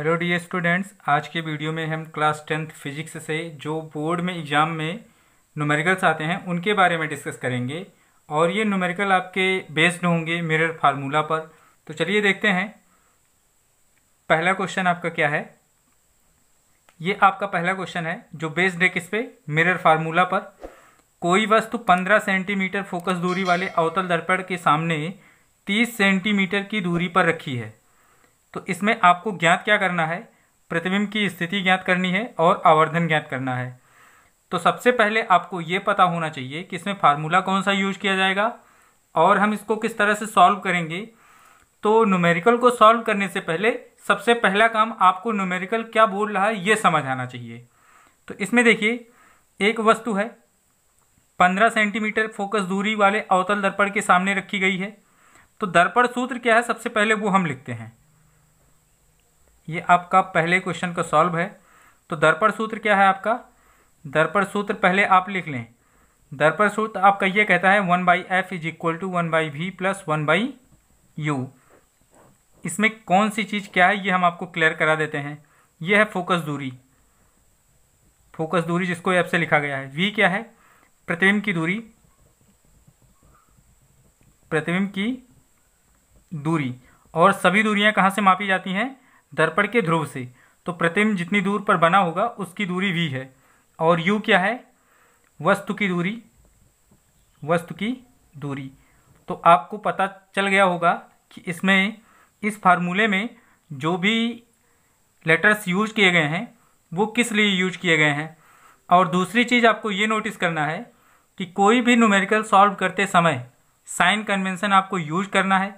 hello D students आज के video में हम क्लास टेंथ फिजिक्स से जो बोर्ड में एग्ज़ाम में नुमेरिकल्स आते हैं उनके बारे में डिस्कस करेंगे और ये नुमेरिकल आपके बेस्ड होंगे मिरर फार्मूला पर तो चलिए देखते हैं पहला क्वेश्चन आपका क्या है ये आपका पहला क्वेश्चन है जो बेस्ड है किस पे मिरर फार्मूला पर कोई वस्तु पंद्रह सेंटीमीटर फोकस दूरी वाले अवतल दर्पण के सामने तीस सेंटीमीटर की दूरी पर रखी है तो इसमें आपको ज्ञात क्या करना है प्रतिबिंब की स्थिति ज्ञात करनी है और आवर्धन ज्ञात करना है तो सबसे पहले आपको ये पता होना चाहिए कि इसमें फार्मूला कौन सा यूज किया जाएगा और हम इसको किस तरह से सॉल्व करेंगे तो न्यूमेरिकल को सॉल्व करने से पहले सबसे पहला काम आपको न्यूमेरिकल क्या बोल रहा है ये समझ आना चाहिए तो इसमें देखिए एक वस्तु है पंद्रह सेंटीमीटर फोकस दूरी वाले अवतल दर्पण के सामने रखी गई है तो दर्पण सूत्र क्या है सबसे पहले वो हम लिखते हैं ये आपका पहले क्वेश्चन का सॉल्व है तो दर्पण सूत्र क्या है आपका दर्पण सूत्र पहले आप लिख लें दर्पण सूत्र आपका ये कहता है one by F is equal to one by V plus one by U इसमें कौन सी चीज़ क्या है ये हम आपको क्लियर करा देते हैं ये है फोकस दूरी फोकस दूरी जिसको एफ से लिखा गया है वी क्या है प्रतिबिंब की दूरी प्रतिबिंब की दूरी और सभी दूरियां कहाँ से मापी जाती हैं दर्पण के ध्रुव से तो प्रतिबिंब जितनी दूर पर बना होगा उसकी दूरी वी है और यू क्या है वस्तु की दूरी वस्तु की दूरी तो आपको पता चल गया होगा कि इसमें इस फार्मूले में जो भी लेटर्स यूज किए गए हैं वो किस लिए यूज किए गए हैं और दूसरी चीज़ आपको ये नोटिस करना है कि कोई भी न्यूमेरिकल सॉल्व करते समय साइन कन्वेंसन आपको यूज करना है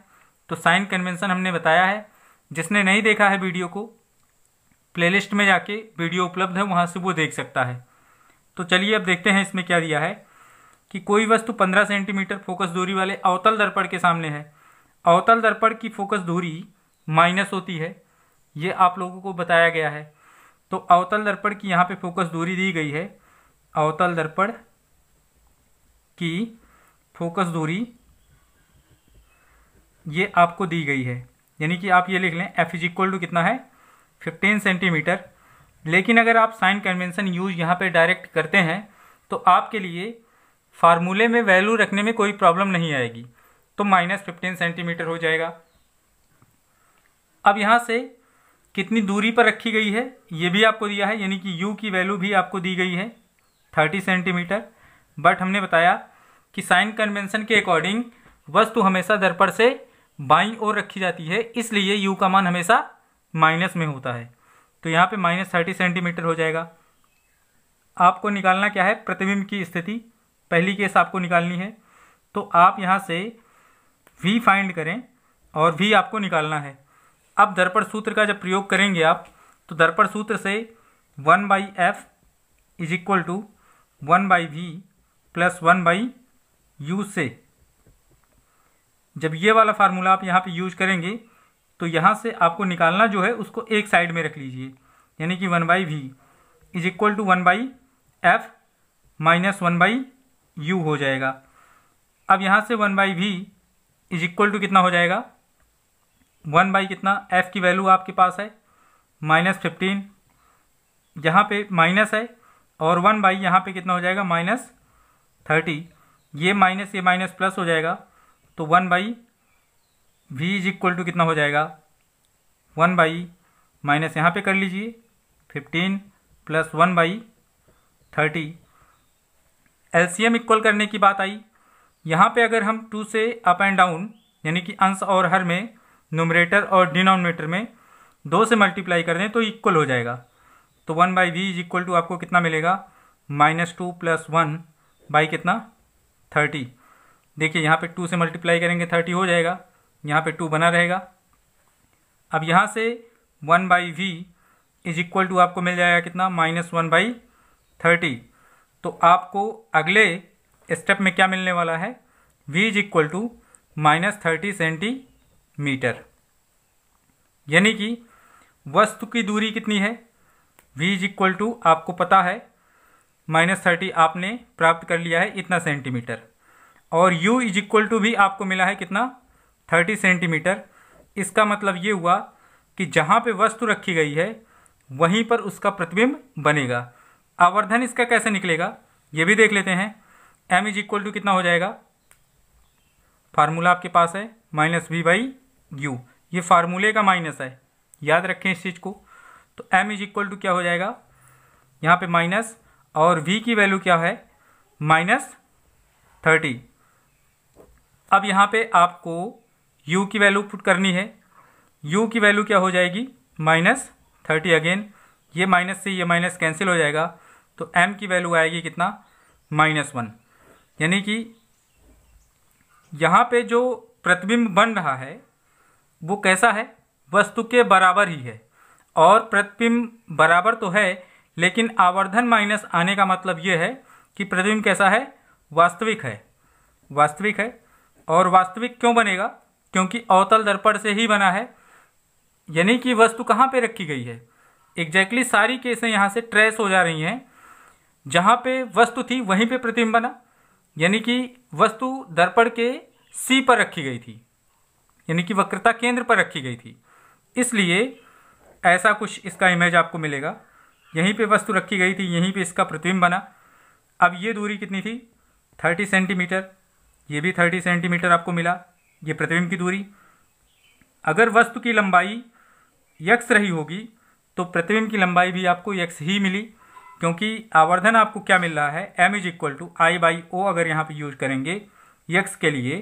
तो साइन कन्वेंशन हमने बताया है जिसने नहीं देखा है वीडियो को प्लेलिस्ट में जाके वीडियो उपलब्ध है वहाँ से वो देख सकता है तो चलिए अब देखते हैं इसमें क्या दिया है कि कोई वस्तु 15 सेंटीमीटर फोकस दूरी वाले अवतल दर्पण के सामने है अवतल दर्पण की फोकस दूरी माइनस होती है ये आप लोगों को बताया गया है तो अवतल दर्पण की यहाँ पे फोकस दूरी दी गई है अवतल दर्पण की फोकस दूरी ये आपको दी गई है यानी कि आप ये लिख लें एफ इज इक्वल टू कितना है फिफ्टीन सेंटीमीटर लेकिन अगर आप साइन कन्वेंसन यूज यहाँ पे डायरेक्ट करते हैं तो आपके लिए फार्मूले में वैल्यू रखने में कोई प्रॉब्लम नहीं आएगी तो माइनस फिफ्टीन सेंटीमीटर हो जाएगा अब यहाँ से कितनी दूरी पर रखी गई है ये भी आपको दिया है यानी कि u की वैल्यू भी आपको दी गई है थर्टी सेंटीमीटर बट हमने बताया कि साइन कन्वेंसन के अकॉर्डिंग वस्तु हमेशा दर्पण से बाई और रखी जाती है इसलिए यू का मान हमेशा माइनस में होता है तो यहाँ पे माइनस थर्टी सेंटीमीटर हो जाएगा आपको निकालना क्या है प्रतिबिंब की स्थिति पहली केस आपको निकालनी है तो आप यहाँ से वी फाइंड करें और वी आपको निकालना है अब दर्पण सूत्र का जब प्रयोग करेंगे आप तो दर्पण सूत्र से one by F is equal to one by V plus one by U से जब ये वाला फार्मूला आप यहाँ पे यूज करेंगे तो यहाँ से आपको निकालना जो है उसको एक साइड में रख लीजिए यानी कि one by V is equal to one by F minus one by U हो जाएगा अब यहाँ से one by V is equal to कितना हो जाएगा वन बाई कितना एफ़ की वैल्यू आपके पास है माइनस फिफ्टीन यहाँ पे माइनस है और वन बाई यहाँ पे कितना हो जाएगा माइनस थर्टी ये माइनस ये माइनस प्लस हो जाएगा तो one by V is equal to कितना हो जाएगा वन बाई माइनस यहाँ पे कर लीजिए fifteen plus one by thirty L C M equal करने की बात आई यहाँ पे अगर हम टू से अप एंड डाउन यानी कि अंश और हर में नोमरेटर और डिनोमिनेटर में दो से मल्टीप्लाई कर दें तो इक्वल हो जाएगा तो one by V is equal to आपको कितना मिलेगा minus two plus one by कितना थर्टी देखिए यहाँ पे टू से मल्टीप्लाई करेंगे थर्टी हो जाएगा यहाँ पे टू बना रहेगा अब यहाँ से one by V is equal to आपको मिल जाएगा कितना माइनस वन बाई थर्टी तो आपको अगले स्टेप में क्या मिलने वाला है V is equal to minus thirty centimetre यानी कि वस्तु की दूरी कितनी है वी इज इक्वल टू आपको पता है माइनस थर्टी आपने प्राप्त कर लिया है इतना सेंटीमीटर और u इज इक्वल टू भी आपको मिला है कितना थर्टी सेंटीमीटर इसका मतलब ये हुआ कि जहाँ पे वस्तु रखी गई है वहीं पर उसका प्रतिबिंब बनेगा आवर्धन इसका कैसे निकलेगा ये भी देख लेते हैं एम इज इक्वल टू कितना हो जाएगा फार्मूला आपके पास है माइनस वी बाई यू ये फार्मूले का माइनस है याद रखें इस चीज़ को तो एम इज इक्वल टू क्या हो जाएगा यहाँ पे माइनस और वी की वैल्यू क्या है माइनस थर्टी अब यहाँ पे आपको u की वैल्यू पुट करनी है u की वैल्यू क्या हो जाएगी माइनस थर्टी अगेन ये माइनस से ये माइनस कैंसिल हो जाएगा तो m की वैल्यू आएगी कितना माइनस वन यानी कि यहाँ पे जो प्रतिबिंब बन रहा है वो कैसा है वस्तु के बराबर ही है और प्रतिबिंब बराबर तो है लेकिन आवर्धन माइनस आने का मतलब ये है कि प्रतिबिंब कैसा है वास्तविक है वास्तविक है और वास्तविक क्यों बनेगा क्योंकि अवतल दर्पण से ही बना है यानी कि वस्तु कहाँ पे रखी गई है एग्जैक्टली exactly सारी केसें यहाँ से ट्रेस हो जा रही हैं जहाँ पे वस्तु थी वहीं पे प्रतिम्ब बना यानी कि वस्तु दर्पण के सी पर रखी गई थी यानी कि वक्रता केंद्र पर रखी गई थी इसलिए ऐसा कुछ इसका इमेज आपको मिलेगा यहीं पे वस्तु रखी गई थी यहीं पे इसका प्रतिबिंब बना अब ये दूरी कितनी थी थर्टी सेंटीमीटर ये भी थर्टी सेंटीमीटर आपको मिला ये प्रतिबिंब की दूरी अगर वस्तु की लंबाई यक्स रही होगी तो प्रतिबिंब की लंबाई भी आपको यक्स ही मिली क्योंकि आवर्धन आपको क्या मिल रहा है M is equal to I by O अगर यहाँ पे यूज करेंगे यक्स के लिए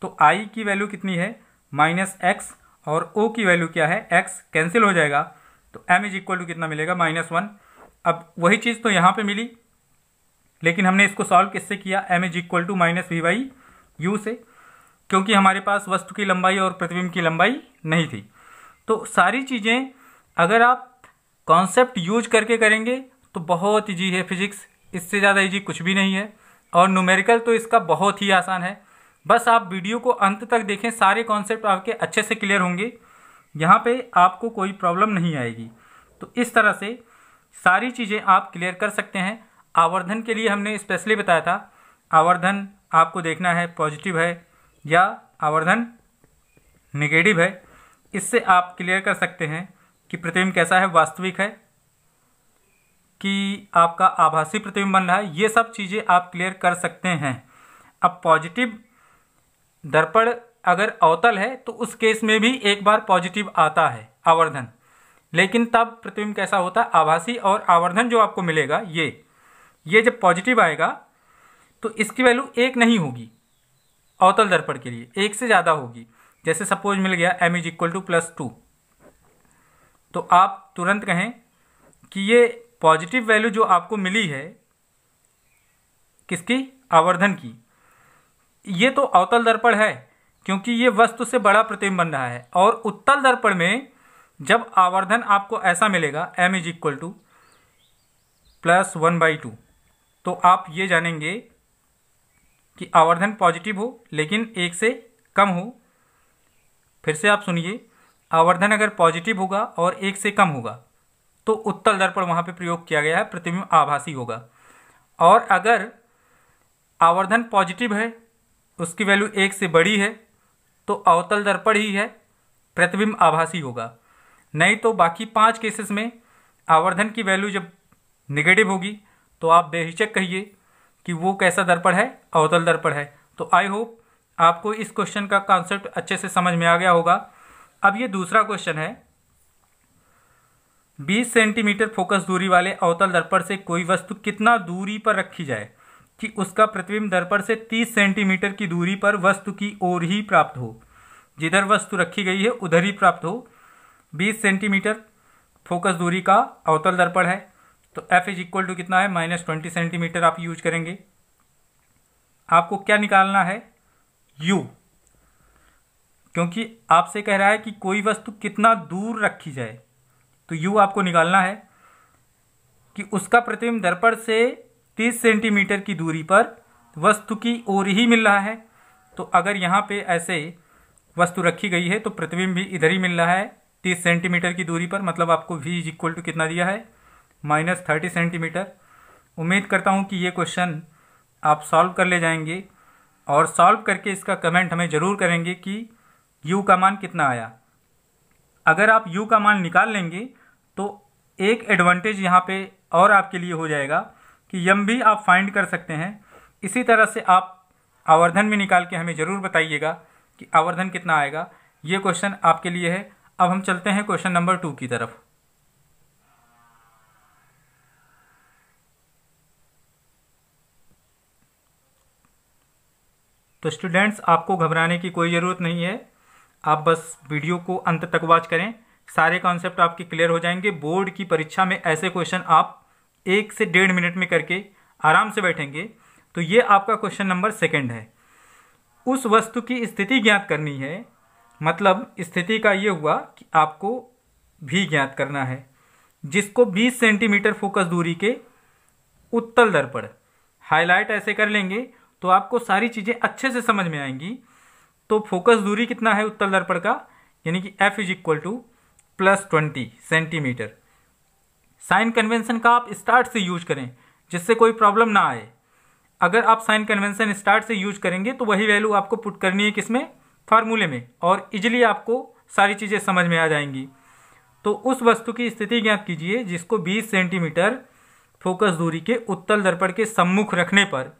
तो आई की वैल्यू कितनी है माइनस एक्स और ओ की वैल्यू क्या है एक्स कैंसिल हो जाएगा तो एम इज इक्वल टू कितना मिलेगा माइनस वन अब वही चीज़ तो यहाँ पे मिली लेकिन हमने इसको सॉल्व किससे किया M is equal to minus V by U से क्योंकि हमारे पास वस्तु की लंबाई और प्रतिबिंब की लंबाई नहीं थी तो सारी चीज़ें अगर आप कॉन्सेप्ट यूज करके करेंगे तो बहुत ईजी है फिजिक्स इससे ज़्यादा ईजी कुछ भी नहीं है और न्यूमेरिकल तो इसका बहुत ही आसान है बस आप वीडियो को अंत तक देखें सारे कॉन्सेप्ट आपके अच्छे से क्लियर होंगे यहाँ पे आपको कोई प्रॉब्लम नहीं आएगी तो इस तरह से सारी चीज़ें आप क्लियर कर सकते हैं आवर्धन के लिए हमने स्पेशली बताया था आवर्धन आपको देखना है पॉजिटिव है या आवर्धन निगेटिव है इससे आप क्लियर कर सकते हैं कि प्रतिबिंब कैसा है वास्तविक है कि आपका आभासी प्रतिबिंब बन रहा है ये सब चीज़ें आप क्लियर कर सकते हैं अब पॉजिटिव दर्पण अगर अवतल है तो उस केस में भी एक बार पॉजिटिव आता है आवर्धन लेकिन तब प्रतिबिंब कैसा होता है आभासी और आवर्धन जो आपको मिलेगा ये ये जब पॉजिटिव आएगा तो इसकी वैल्यू एक नहीं होगी अवतल दर्पण के लिए एक से ज़्यादा होगी जैसे सपोज मिल गया M is equal to plus two तो आप तुरंत कहें कि ये पॉजिटिव वैल्यू जो आपको मिली है किसकी आवर्धन की ये तो अवतल दर्पण है क्योंकि ये वस्तु से बड़ा प्रतिबिंब बन रहा है और उत्तल दर्पण में जब आवर्धन आपको ऐसा मिलेगा M is equal to plus one by two तो आप ये जानेंगे कि आवर्धन पॉजिटिव हो लेकिन एक से कम हो फिर से आप सुनिए आवर्धन अगर पॉजिटिव होगा और एक से कम होगा तो उत्तल दर्पण वहाँ पे प्रयोग किया गया है प्रतिबिंब आभासी होगा और अगर आवर्धन पॉजिटिव है उसकी वैल्यू एक से बड़ी है तो अवतल दर्पण ही है प्रतिबिंब आभासी होगा नहीं तो बाकी पांच केसेस में आवर्धन की वैल्यू जब निगेटिव होगी तो आप बेहिचक कहिए कि वो कैसा दर्पण है अवतल दर्पण है तो आई होप आपको इस क्वेश्चन का कॉन्सेप्ट अच्छे से समझ में आ गया होगा अब ये दूसरा क्वेश्चन है 20 सेंटीमीटर फोकस दूरी वाले अवतल दर्पण से कोई वस्तु कितना दूरी पर रखी जाए कि उसका प्रतिबिंब दर्पण से 30 सेंटीमीटर की दूरी पर वस्तु की ओर ही प्राप्त हो जिधर वस्तु रखी गई है उधर ही प्राप्त हो 20 सेंटीमीटर फोकस दूरी का अवतल दर्पण है तो एफ इज इक्वल टू कितना है माइनस ट्वेंटी सेंटीमीटर आप यूज करेंगे आपको क्या निकालना है यू क्योंकि आपसे कह रहा है कि कोई वस्तु कितना दूर रखी जाए तो यू आपको निकालना है कि उसका प्रतिबिंब दर्पण से तीस सेंटीमीटर की दूरी पर वस्तु की ओर ही मिल रहा है तो अगर यहाँ पे ऐसे वस्तु रखी गई है तो प्रतिबिंब भी इधर ही मिल रहा है तीस सेंटीमीटर की दूरी पर मतलब आपको वी इज इक्वल टू कितना दिया है माइनस थर्टी सेंटीमीटर उम्मीद करता हूँ कि ये क्वेश्चन आप सॉल्व कर ले जाएंगे और सॉल्व करके इसका कमेंट हमें ज़रूर करेंगे कि यू का मान कितना आया अगर आप यू का मान निकाल लेंगे तो एक एडवांटेज यहाँ पे और आपके लिए हो जाएगा कि यम भी आप फाइंड कर सकते हैं इसी तरह से आप आवर्धन भी निकाल के हमें ज़रूर बताइएगा कि आवर्धन कितना आएगा ये क्वेश्चन आपके लिए है अब हम चलते हैं क्वेश्चन नंबर टू की तरफ तो स्टूडेंट्स आपको घबराने की कोई ज़रूरत नहीं है आप बस वीडियो को अंत तक वॉच करें सारे कॉन्सेप्ट आपके क्लियर हो जाएंगे बोर्ड की परीक्षा में ऐसे क्वेश्चन आप एक से डेढ़ मिनट में करके आराम से बैठेंगे तो ये आपका क्वेश्चन नंबर सेकेंड है उस वस्तु की स्थिति ज्ञात करनी है मतलब स्थिति का ये हुआ कि आपको भी ज्ञात करना है जिसको 20 सेंटीमीटर फोकस दूरी के उत्तल दर्पण हाईलाइट ऐसे कर लेंगे तो आपको सारी चीज़ें अच्छे से समझ में आएंगी तो फोकस दूरी कितना है उत्तल दर्पण का यानी कि F is equal to plus twenty centimetre sign convention का आप स्टार्ट से यूज करें जिससे कोई प्रॉब्लम ना आए अगर आप साइन कन्वेंशन स्टार्ट से यूज करेंगे तो वही वैल्यू आपको पुट करनी है किसमें फार्मूले में और इजिली आपको सारी चीज़ें समझ में आ जाएंगी तो उस वस्तु की स्थिति ज्ञात कीजिए जिसको 20 सेंटीमीटर फोकस दूरी के उत्तल दर्पण के सम्मुख रखने पर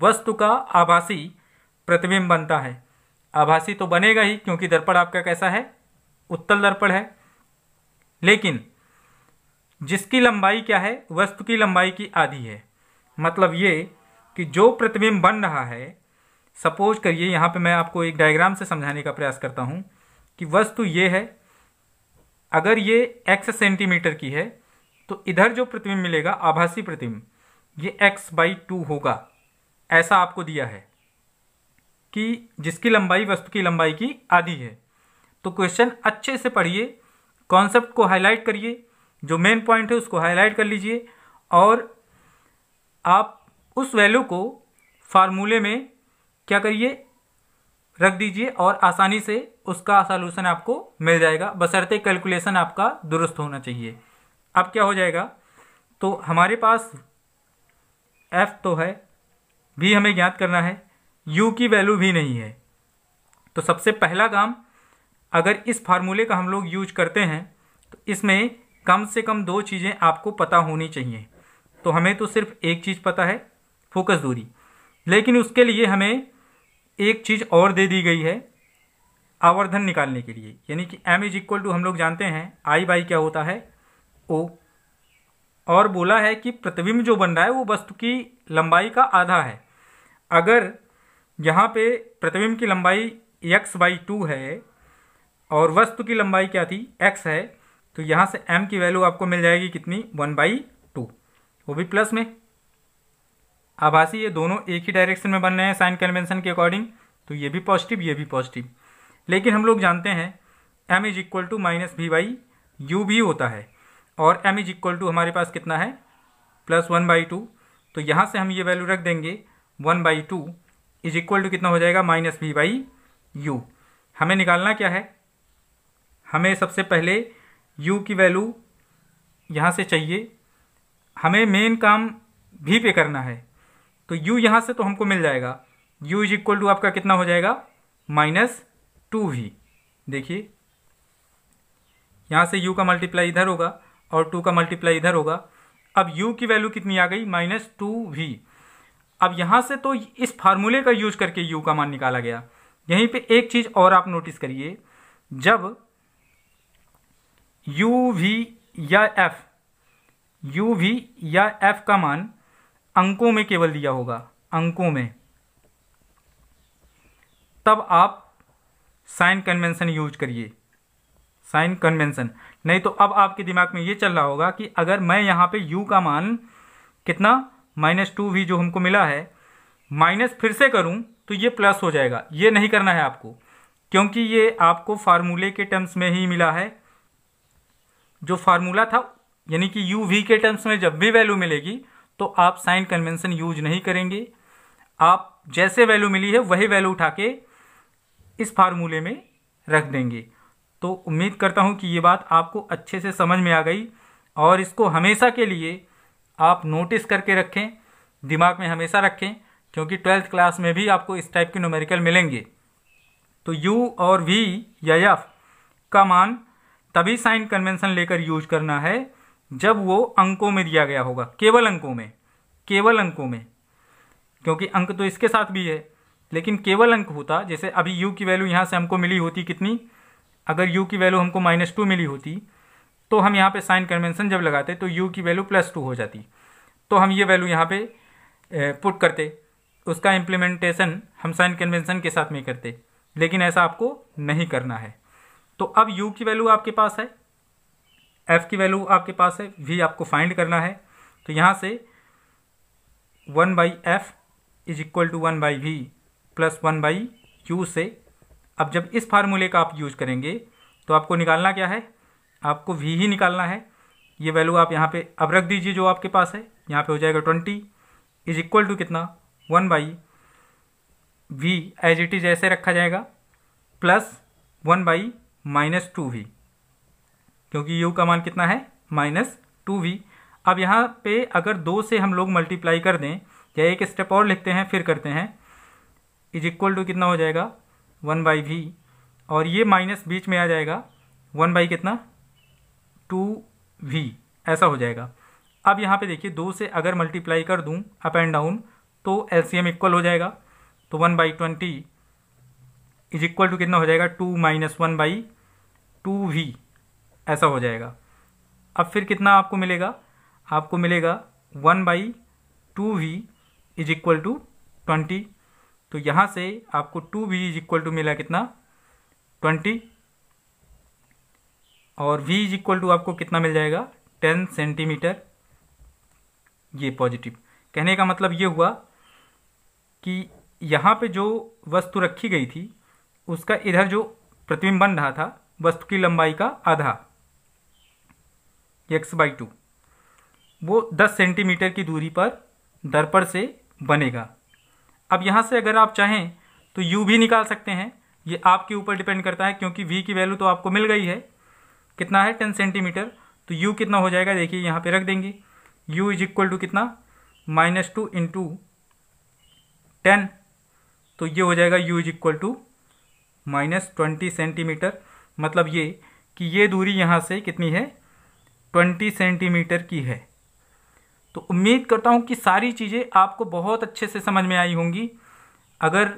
वस्तु का आभासी प्रतिबिंब बनता है आभासी तो बनेगा ही क्योंकि दर्पण आपका कैसा है उत्तल दर्पण है लेकिन जिसकी लंबाई क्या है वस्तु की लंबाई की आधी है मतलब ये कि जो प्रतिबिंब बन रहा है सपोज करिए यहाँ पे मैं आपको एक डायग्राम से समझाने का प्रयास करता हूँ कि वस्तु ये है अगर ये एक्स सेंटीमीटर की है तो इधर जो प्रतिबिंब मिलेगा आभासी प्रतिबिंब ये एक्स बाई टू होगा ऐसा आपको दिया है कि जिसकी लंबाई वस्तु की लंबाई की आधी है तो क्वेश्चन अच्छे से पढ़िए कॉन्सेप्ट को हाईलाइट करिए जो मेन पॉइंट है उसको हाईलाइट कर लीजिए और आप उस वैल्यू को फार्मूले में क्या करिए रख दीजिए और आसानी से उसका सॉल्यूशन आपको मिल जाएगा बसरते कैलकुलेशन आपका दुरुस्त होना चाहिए अब क्या हो जाएगा तो हमारे पास एफ तो है भी हमें ज्ञात करना है यू की वैल्यू भी नहीं है तो सबसे पहला काम अगर इस फार्मूले का हम लोग यूज करते हैं तो इसमें कम से कम दो चीज़ें आपको पता होनी चाहिए तो हमें तो सिर्फ एक चीज़ पता है फोकस दूरी लेकिन उसके लिए हमें एक चीज़ और दे दी गई है आवर्धन निकालने के लिए यानी कि m इज इक्वल टू हम लोग जानते हैं आई बाई क्या होता है ओ और बोला है कि प्रतिबिंब जो बन रहा है वो वस्तु की लंबाई का आधा है अगर यहाँ पे प्रतिबिंब की लंबाई एक्स बाई टू है और वस्तु की लंबाई क्या थी एक्स है तो यहाँ से एम की वैल्यू आपको मिल जाएगी कितनी वन बाई टू वो भी प्लस में आभासी ये दोनों एक ही डायरेक्शन में बन रहे हैं साइन कन्वेंशन के अकॉर्डिंग तो ये भी पॉजिटिव ये भी पॉजिटिव लेकिन हम लोग जानते हैं M is equal to minus V by U भी होता है और एम इज इक्वल टू हमारे पास कितना है प्लस वन बाई टू तो यहाँ से हम ये वैल्यू रख देंगे one by two is equal to कितना हो जाएगा माइनस वी बाई यू हमें निकालना क्या है हमें सबसे पहले यू की वैल्यू यहाँ से चाहिए हमें मेन काम भी पे करना है तो यू यहाँ से तो हमको मिल जाएगा यू इज इक्वल टू आपका कितना हो जाएगा माइनस टू वी देखिए यहाँ से यू का मल्टीप्लाई इधर होगा और टू का मल्टीप्लाई इधर होगा अब यू की वैल्यू कितनी आ गई माइनस टू वी अब यहाँ से तो इस फार्मूले का यूज करके यू का मान निकाला गया यहीं पे एक चीज़ और आप नोटिस करिए जब यू वी या एफ यू वी या एफ का मान अंकों में केवल दिया होगा अंकों में तब आप साइन कन्वेंशन यूज करिए साइन कन्वेंशन नहीं तो अब आपके दिमाग में यह चल रहा होगा कि अगर मैं यहां पे यू का मान कितना माइनस टू भी जो हमको मिला है माइनस फिर से करूं तो ये प्लस हो जाएगा ये नहीं करना है आपको क्योंकि ये आपको फार्मूले के टर्म्स में ही मिला है जो फार्मूला था यानी कि यू वी के टर्म्स में जब भी वैल्यू मिलेगी तो आप साइन कन्वेंसन यूज नहीं करेंगे आप जैसे वैल्यू मिली है वही वैल्यू उठा के इस फार्मूले में रख देंगे तो उम्मीद करता हूँ कि ये बात आपको अच्छे से समझ में आ गई और इसको हमेशा के लिए आप नोटिस करके रखें दिमाग में हमेशा रखें क्योंकि ट्वेल्थ क्लास में भी आपको इस टाइप के न्यूमेरिकल मिलेंगे तो यू और वी या यफ का मान तभी साइन कन्वेंशन लेकर यूज करना है जब वो अंकों में दिया गया होगा केवल अंकों में केवल अंकों में क्योंकि अंक तो इसके साथ भी है लेकिन केवल अंक होता जैसे अभी यू की वैल्यू यहाँ से हमको मिली होती कितनी अगर यू की वैल्यू हमको माइनस टू मिली होती तो हम यहाँ पे साइन कन्वेंसन जब लगाते तो यू की वैल्यू प्लस टू हो जाती तो हम ये वैल्यू यहाँ पे पुट करते उसका इम्प्लीमेंटेशन हम साइन कन्वेंसन के साथ में करते लेकिन ऐसा आपको नहीं करना है तो अब यू की वैल्यू आपके पास है एफ़ की वैल्यू आपके पास है वी आपको फाइंड करना है तो यहाँ से one by F is equal to one by V plus one by U से अब जब इस फार्मूले का आप यूज करेंगे तो आपको निकालना क्या है आपको वी ही निकालना है ये वैल्यू आप यहाँ पे अब रख दीजिए जो आपके पास है यहाँ पे हो जाएगा ट्वेंटी इज इक्वल टू कितना one by V as it is ऐसे रखा जाएगा plus one by minus two V क्योंकि यू का मान कितना है माइनस टू वी अब यहाँ पे अगर दो से हम लोग मल्टीप्लाई कर दें या एक स्टेप और लिखते हैं फिर करते हैं इज इक्वल टू कितना हो जाएगा वन बाई वी और ये माइनस बीच में आ जाएगा वन बाई कितना टू वी ऐसा हो जाएगा अब यहाँ पे देखिए दो से अगर मल्टीप्लाई कर दूँ अप एंड डाउन तो एल इक्वल हो जाएगा तो one by twenty is equal to कितना हो जाएगा two minus one by two V ऐसा हो जाएगा अब फिर कितना आपको मिलेगा आपको मिलेगा one by two V is equal to twenty तो यहाँ से आपको two V is equal to मिला कितना ट्वेंटी और v इज इक्वल टू आपको कितना मिल जाएगा टेन सेंटीमीटर ये पॉजिटिव कहने का मतलब ये हुआ कि यहाँ पे जो वस्तु रखी गई थी उसका इधर जो प्रतिबिंब बन रहा था वस्तु की लंबाई का आधा एक्स बाई टू वो 10 सेंटीमीटर की दूरी पर दर्पण से बनेगा अब यहाँ से अगर आप चाहें तो u भी निकाल सकते हैं ये आपके ऊपर डिपेंड करता है क्योंकि v की वैल्यू तो आपको मिल गई है कितना है टेन सेंटीमीटर तो यू कितना हो जाएगा देखिए यहाँ पे रख देंगे यू इज इक्वल टू कितना माइनस टू टू टेन तो ये हो जाएगा U is equal to minus twenty centimetre मतलब ये कि ये दूरी यहाँ से कितनी है ट्वेंटी सेंटीमीटर की है तो उम्मीद करता हूँ कि सारी चीज़ें आपको बहुत अच्छे से समझ में आई होंगी अगर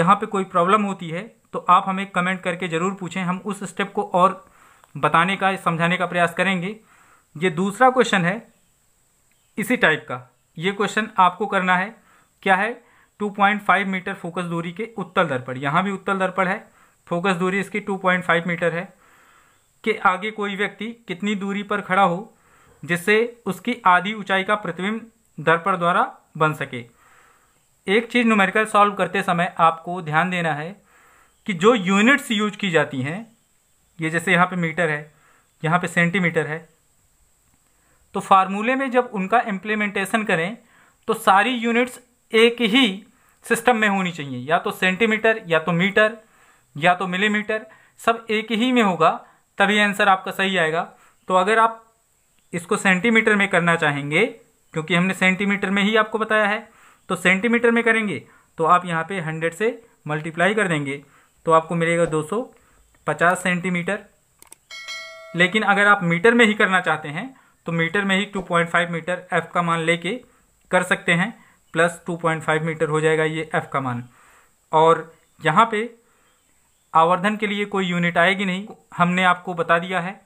यहाँ पे कोई प्रॉब्लम होती है तो आप हमें कमेंट करके ज़रूर पूछें हम उस स्टेप को और बताने का समझाने का प्रयास करेंगे ये दूसरा क्वेश्चन है इसी टाइप का ये क्वेश्चन आपको करना है क्या है 2.5 मीटर फोकस दूरी के उत्तल दर्पण यहाँ भी उत्तल दर्पण है फोकस दूरी इसकी 2.5 मीटर है के आगे कोई व्यक्ति कितनी दूरी पर खड़ा हो जिससे उसकी आधी ऊंचाई का प्रतिबिंब दर्पण द्वारा बन सके एक चीज़ न्यूमेरिकल सॉल्व करते समय आपको ध्यान देना है कि जो यूनिट्स यूज की जाती हैं ये जैसे यहाँ पे मीटर है यहाँ पे सेंटीमीटर है तो फार्मूले में जब उनका इम्प्लीमेंटेशन करें तो सारी यूनिट्स एक ही सिस्टम में होनी चाहिए या तो सेंटीमीटर या तो मीटर या तो मिलीमीटर सब एक ही में होगा तभी आंसर आपका सही आएगा तो अगर आप इसको सेंटीमीटर में करना चाहेंगे क्योंकि हमने सेंटीमीटर में ही आपको बताया है तो सेंटीमीटर में करेंगे तो आप यहाँ पे हंड्रेड से मल्टीप्लाई कर देंगे तो आपको मिलेगा दो सौ पचास सेंटीमीटर लेकिन अगर आप मीटर में ही करना चाहते हैं तो मीटर में ही 2.5 मीटर एफ का मान लेके कर सकते हैं प्लस 2.5 मीटर हो जाएगा ये एफ का मान और यहाँ पे आवर्धन के लिए कोई यूनिट आएगी नहीं हमने आपको बता दिया है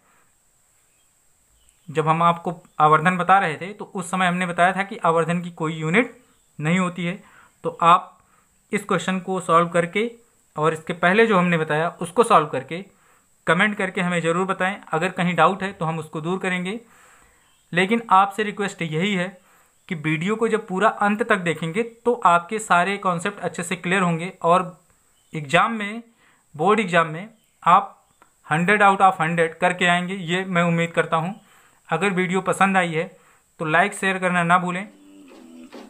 जब हम आपको आवर्धन बता रहे थे तो उस समय हमने बताया था कि आवर्धन की कोई यूनिट नहीं होती है तो आप इस क्वेश्चन को सॉल्व करके और इसके पहले जो हमने बताया उसको सॉल्व करके कमेंट करके हमें ज़रूर बताएं अगर कहीं डाउट है तो हम उसको दूर करेंगे लेकिन आपसे रिक्वेस्ट यही है कि वीडियो को जब पूरा अंत तक देखेंगे तो आपके सारे कॉन्सेप्ट अच्छे से क्लियर होंगे और एग्ज़ाम में बोर्ड एग्ज़ाम में आप हंड्रेड आउट ऑफ हंड्रेड करके आएंगे ये मैं उम्मीद करता हूँ अगर वीडियो पसंद आई है तो लाइक शेयर करना ना भूलें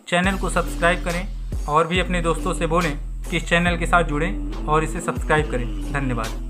चैनल को सब्सक्राइब करें और भी अपने दोस्तों से बोलें कि इस चैनल के साथ जुड़ें और इसे सब्सक्राइब करें धन्यवाद